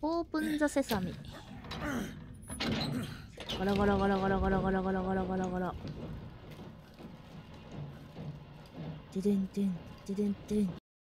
オープンザセサミガラガラガラガラガラガラガラガラガラガラででんてんででんてん